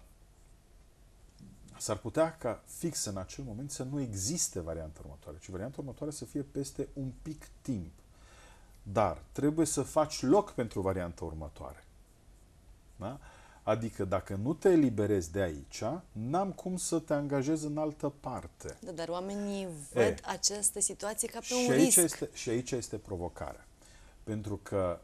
s-ar putea ca fix în acel moment să nu existe varianta următoare, ci varianta următoare să fie peste un pic timp. Dar trebuie să faci loc pentru varianta următoare. Da? Adică dacă nu te eliberezi de aici, n-am cum să te angajezi în altă parte. Da, dar oamenii văd e, această situație ca pe un aici risc. Este, și aici este provocarea. Pentru că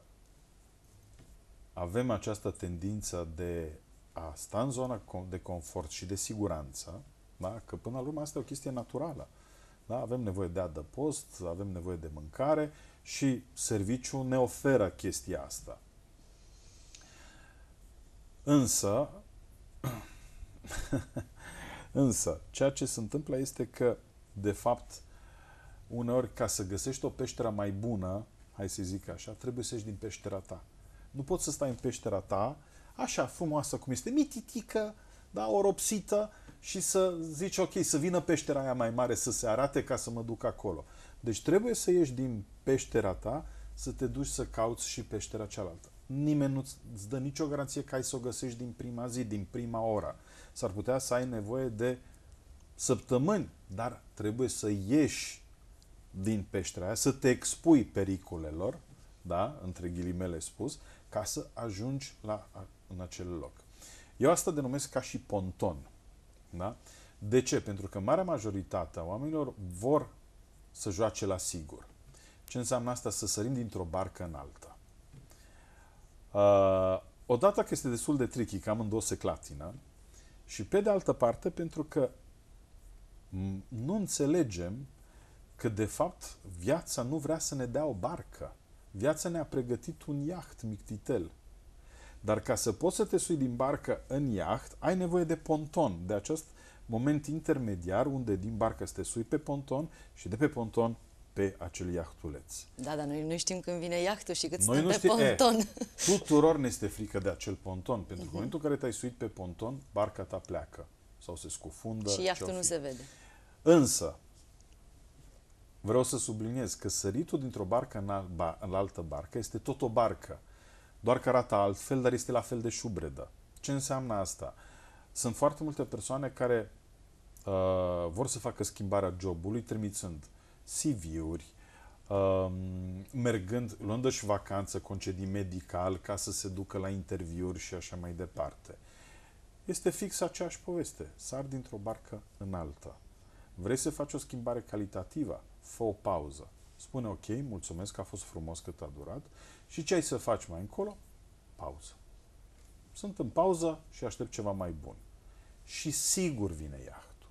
avem această tendință de a sta în zona de confort și de siguranță, da? că până la urmă asta e o chestie naturală. Da? Avem nevoie de adăpost, avem nevoie de mâncare și serviciul ne oferă chestia asta. Însă, însă, ceea ce se întâmplă este că, de fapt, uneori, ca să găsești o peșteră mai bună, hai să zic așa, trebuie să ieși din peștera ta. Nu poți să stai în peștera ta, așa frumoasă cum este, mititică, da, oropsită, și să zici, ok, să vină peștera aia mai mare să se arate ca să mă duc acolo. Deci trebuie să ieși din peștera ta, să te duci să cauți și peștera cealaltă. Nimeni nu îți dă nicio garanție că ai să o găsești din prima zi, din prima oră. S-ar putea să ai nevoie de săptămâni, dar trebuie să ieși din peștera aia, să te expui pericolelor, da, între ghilimele spus, ca să ajungi la, în acel loc. Eu asta denumesc ca și ponton. Da? De ce? Pentru că marea majoritate a oamenilor vor să joace la sigur. Ce înseamnă asta? Să sărim dintr-o barcă în alta. Uh, odată că este destul de tricky, că amândouă se clatină, și pe de altă parte pentru că nu înțelegem că de fapt viața nu vrea să ne dea o barcă. Viața ne-a pregătit un iaht mictitel. Dar ca să poți să te sui din barcă în iaht, ai nevoie de ponton, de acest moment intermediar unde din barcă să te sui pe ponton și de pe ponton pe acel iahtuleț. Da, dar noi nu știm când vine iahtul și cât noi stăm nu pe eh, ponton. E, tuturor ne este frică de acel ponton, pentru că uh-huh. în mhm. momentul în care te-ai suit pe ponton, barca ta pleacă sau se scufundă. Și iahtul nu se vede. Însă, vreau să subliniez că săritul dintr-o barcă în, ba, în altă barcă este tot o barcă, doar că arată altfel, dar este la fel de șubredă. Ce înseamnă asta? Sunt foarte multe persoane care uh, vor să facă schimbarea jobului trimițând CV-uri, uh, um, mergând, luându-și vacanță, concedii medical ca să se ducă la interviuri și așa mai departe. Este fix aceeași poveste. Sar dintr-o barcă în alta. Vrei să faci o schimbare calitativă? Fă o pauză. Spune ok, mulțumesc că a fost frumos cât a durat și ce ai să faci mai încolo? Pauză sunt în pauză și aștept ceva mai bun. Și sigur vine iahtul.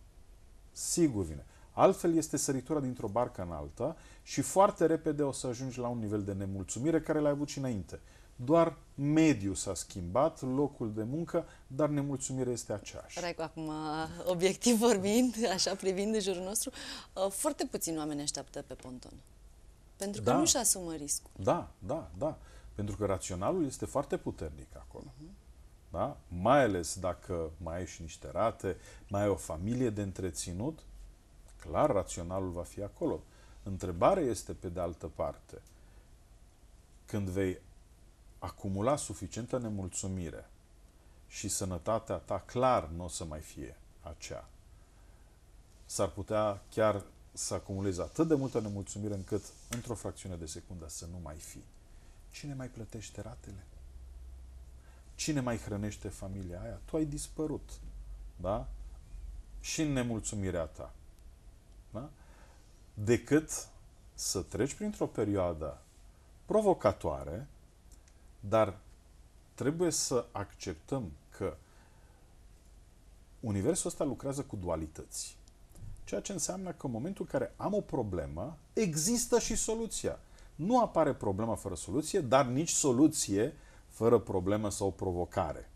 Sigur vine. Altfel este săritura dintr-o barcă în alta și foarte repede o să ajungi la un nivel de nemulțumire care l-ai avut și înainte. Doar mediul s-a schimbat, locul de muncă, dar nemulțumirea este aceeași. Rai, acum, uh, obiectiv vorbind, așa privind de jurul nostru, uh, foarte puțini oameni așteaptă pe ponton. Pentru că da. nu-și asumă riscul. Da, da, da. Pentru că raționalul este foarte puternic acolo. Uh-huh da? mai ales dacă mai ai și niște rate, mai ai o familie de întreținut, clar raționalul va fi acolo. Întrebarea este pe de altă parte, când vei acumula suficientă nemulțumire și sănătatea ta clar nu o să mai fie aceea, s-ar putea chiar să acumulezi atât de multă nemulțumire încât într-o fracțiune de secundă să nu mai fi. Cine mai plătește ratele? Cine mai hrănește familia aia? Tu ai dispărut. Da? Și în nemulțumirea ta. Da? Decât să treci printr-o perioadă provocatoare, dar trebuie să acceptăm că universul ăsta lucrează cu dualități. Ceea ce înseamnă că în momentul în care am o problemă, există și soluția. Nu apare problema fără soluție, dar nici soluție fără problemă sau provocare.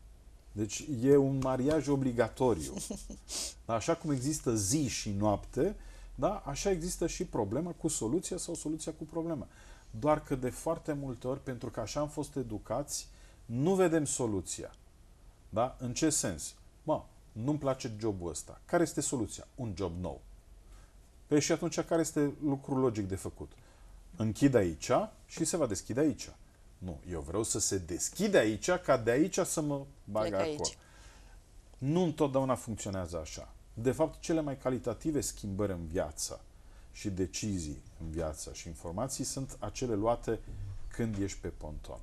Deci e un mariaj obligatoriu. Da? Așa cum există zi și noapte, da? așa există și problema cu soluția sau soluția cu problema. Doar că de foarte multe ori, pentru că așa am fost educați, nu vedem soluția. Da? În ce sens? Mă, nu-mi place jobul ăsta. Care este soluția? Un job nou. Păi și atunci care este lucrul logic de făcut? Închid aici și se va deschide aici. Nu, eu vreau să se deschide aici, ca de aici să mă bag acolo. Nu întotdeauna funcționează așa. De fapt, cele mai calitative schimbări în viață și decizii în viață și informații sunt acele luate când ești pe ponton.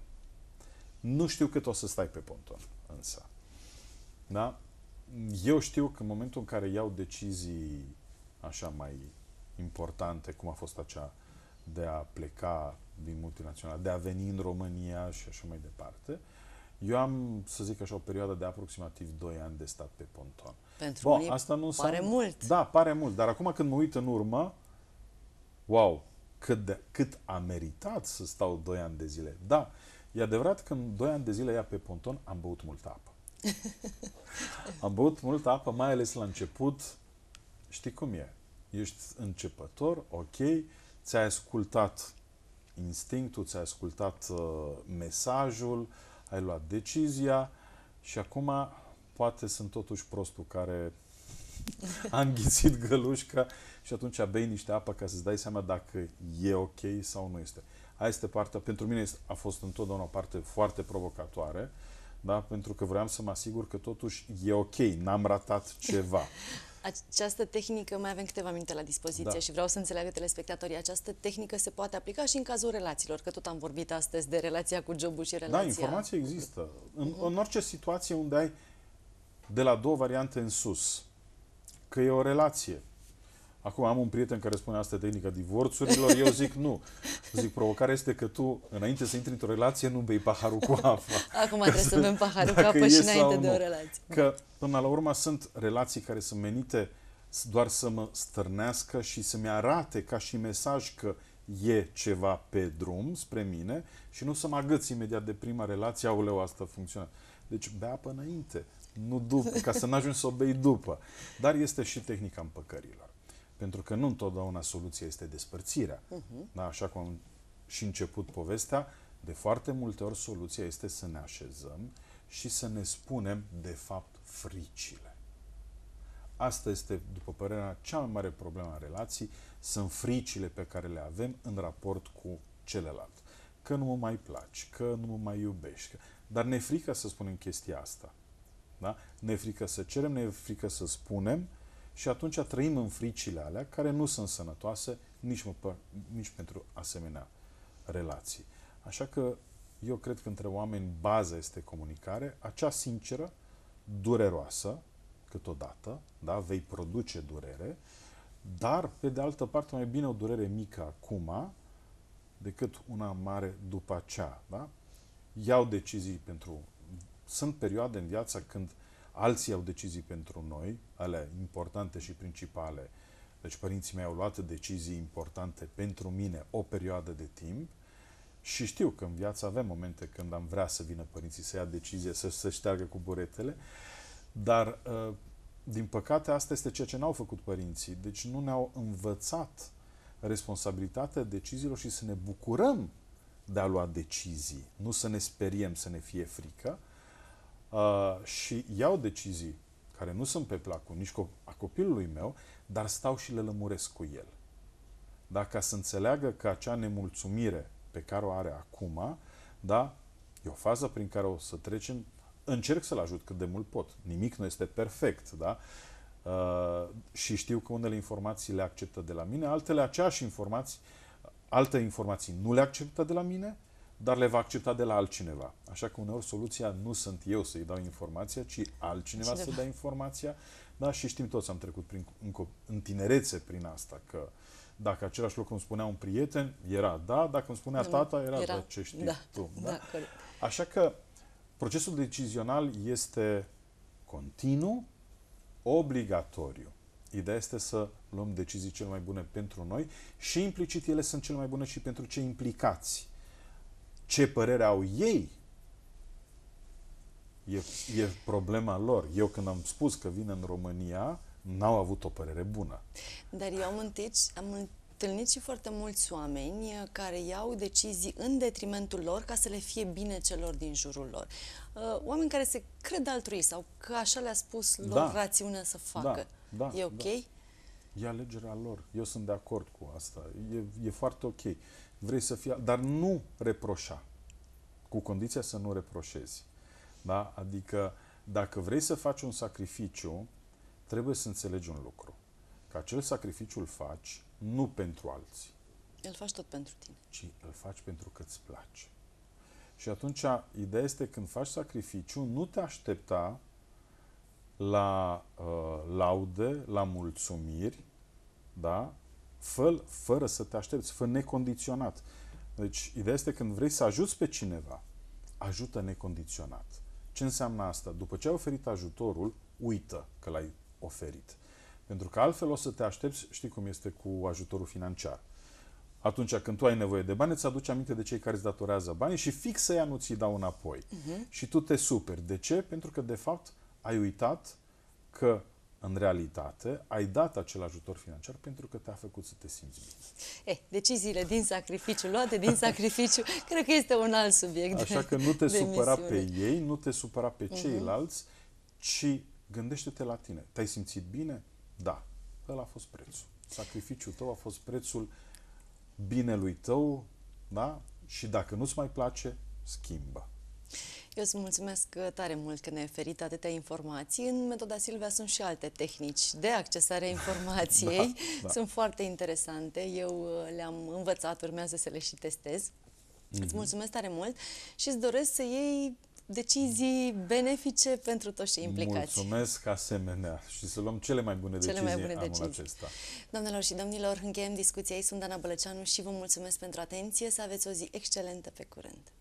Nu știu cât o să stai pe ponton, însă. Da? Eu știu că în momentul în care iau decizii așa mai importante, cum a fost acea de a pleca din multinațional, de a veni în România și așa mai departe. Eu am, să zic așa, o perioadă de aproximativ 2 ani de stat pe ponton. Pentru Bun, asta nu pare înseamnă... mult. Da, pare mult, dar acum când mă uit în urmă, wow, cât, de, cât a meritat să stau 2 ani de zile. Da, e adevărat că în 2 ani de zile ia pe ponton am băut multă apă. am băut multă apă, mai ales la început. Știi cum e? Ești începător, ok, ți-ai ascultat instinctul, ți-ai ascultat uh, mesajul, ai luat decizia și acum poate sunt totuși prostul care a înghițit gălușca și atunci bei niște apă ca să-ți dai seama dacă e ok sau nu este. Aia este partea, pentru mine a fost întotdeauna o parte foarte provocatoare, da? pentru că vreau să mă asigur că totuși e ok, n-am ratat ceva. Această tehnică, mai avem câteva minute la dispoziție da. și vreau să înțeleagă telespectatorii, această tehnică se poate aplica și în cazul relațiilor, că tot am vorbit astăzi de relația cu jobul și da, relația... Da, informația există. În, uh-huh. în orice situație unde ai de la două variante în sus, că e o relație, Acum am un prieten care spune asta tehnica divorțurilor, eu zic nu. Zic, provocarea este că tu, înainte să intri într-o relație, nu bei paharul cu apă. Acum trebuie să, bem paharul cu apă și înainte de o relație. Că, până la urmă, sunt relații care sunt menite doar să mă stârnească și să-mi arate ca și mesaj că e ceva pe drum spre mine și nu să mă agăț imediat de prima relație, auleu, asta funcționează. Deci bea apă înainte, nu după, ca să n-ajungi să o bei după. Dar este și tehnica împăcărilor. Pentru că nu întotdeauna soluția este despărțirea. Uh-huh. Da, așa cum am și început povestea, de foarte multe ori soluția este să ne așezăm și să ne spunem, de fapt, fricile. Asta este, după părerea cea mai mare problemă a relației, sunt fricile pe care le avem în raport cu celălalt. Că nu mă mai placi, că nu mă mai iubești. Că... Dar ne frică să spunem chestia asta. Da? Ne frică să cerem, ne frică să spunem și atunci trăim în fricile alea care nu sunt sănătoase nici, mă, nici pentru asemenea relații. Așa că eu cred că între oameni baza este comunicare, acea sinceră, dureroasă, câteodată, da, vei produce durere, dar, pe de altă parte, mai bine o durere mică acum decât una mare după aceea, da? Iau decizii pentru... Sunt perioade în viața când alții au decizii pentru noi, ale importante și principale. Deci părinții mei au luat decizii importante pentru mine o perioadă de timp și știu că în viață avem momente când am vrea să vină părinții să ia decizie, să se șteargă cu buretele, dar uh, din păcate asta este ceea ce n-au făcut părinții. Deci nu ne-au învățat responsabilitatea deciziilor și să ne bucurăm de a lua decizii, nu să ne speriem, să ne fie frică, uh, și iau decizii care nu sunt pe placul nici a copilului meu, dar stau și le lămuresc cu el. Dacă să înțeleagă că acea nemulțumire pe care o are acum, da, e o fază prin care o să trecem, încerc să-l ajut cât de mult pot. Nimic nu este perfect, da? Uh, și știu că unele informații le acceptă de la mine, altele aceeași informații, alte informații nu le acceptă de la mine, dar le va accepta de la altcineva. Așa că uneori soluția nu sunt eu să-i dau informația, ci altcineva Cineva. să dea informația. Da? Și știm toți, am trecut prin, în, în tinerețe prin asta, că dacă același lucru îmi spunea un prieten, era da, dacă îmi spunea mm, tata, era, era da, ce știi da, tu. Da? Da, Așa că procesul decizional este continuu, obligatoriu. Ideea este să luăm decizii cele mai bune pentru noi și implicit ele sunt cele mai bune și pentru cei implicați. Ce părere au ei e, e problema lor. Eu când am spus că vin în România, n-au avut o părere bună. Dar eu am, întâlnit, am întâlnit și foarte mulți oameni uh, care iau decizii în detrimentul lor ca să le fie bine celor din jurul lor. Uh, oameni care se cred altrui sau că așa le-a spus lor da. rațiunea să da, facă. Da, da, e ok? Da. E alegerea lor. Eu sunt de acord cu asta. E, e foarte ok vrei să fii, dar nu reproșa. Cu condiția să nu reproșezi. Da? Adică, dacă vrei să faci un sacrificiu, trebuie să înțelegi un lucru. Că acel sacrificiu îl faci nu pentru alții. Îl faci tot pentru tine. Ci îl faci pentru că îți place. Și atunci, ideea este când faci sacrificiu, nu te aștepta la uh, laude, la mulțumiri, da? fă fără să te aștepți, fă necondiționat. Deci, ideea este când vrei să ajuți pe cineva, ajută necondiționat. Ce înseamnă asta? După ce ai oferit ajutorul, uită că l-ai oferit. Pentru că altfel o să te aștepți, știi cum este cu ajutorul financiar. Atunci când tu ai nevoie de bani, îți aduci aminte de cei care îți datorează banii și fix ia nu ți dau înapoi. Uh-huh. Și tu te superi. De ce? Pentru că, de fapt, ai uitat că în realitate, ai dat acel ajutor financiar pentru că te-a făcut să te simți bine. E, eh, deciziile din sacrificiu, luate din sacrificiu, cred că este un alt subiect. Așa de, că nu te supăra misiune. pe ei, nu te supăra pe mhm. ceilalți, uh-huh. ci gândește-te la tine. Te-ai simțit bine? Da. Ăla a fost prețul. Sacrificiul tău a fost prețul binelui tău, da? Și dacă nu-ți mai place, schimbă. Eu îți mulțumesc uh, tare mult că ne-ai oferit atâtea informații. În metoda Silvia sunt și alte tehnici de accesare a informației. da, da. Sunt foarte interesante. Eu uh, le-am învățat, urmează să le și testez. Mm-hmm. Îți mhm. mulțumesc tare mult și îți doresc să iei decizii benefice pentru toți cei implicați. Mulțumesc asemenea și să luăm cele mai bune cele decizii mai bune anul decizii. acesta. Doamnelor și domnilor, încheiem discuția ei. Sunt Dana Bălăceanu și vă mulțumesc pentru atenție. Să aveți o zi excelentă pe curând.